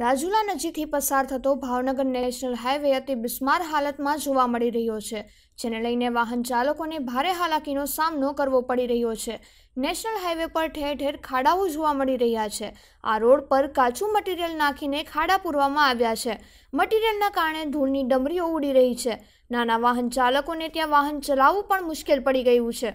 રાજુલા નજીકથી પસાર થતો ભાવનગર નેશનલ હાઈવે અતિ બિસ્માર હાલતમાં જોવા મળી રહ્યો છે જેને લઈને વાહન ચાલકોને ભારે હાલાકીનો સામનો કરવો પડી રહ્યો છે નેશનલ હાઈવે પર ઠેર ઠેર ખાડાઓ જોવા મળી રહ્યા છે આ રોડ પર કાચું મટીરીયલ નાખીને ખાડા પૂરવામાં આવ્યા છે મટીરીયલના કારણે ધૂળની ડમરીઓ ઉડી રહી છે નાના વાહન ચાલકોને ત્યાં વાહન ચલાવવું પણ મુશ્કેલ પડી ગયું છે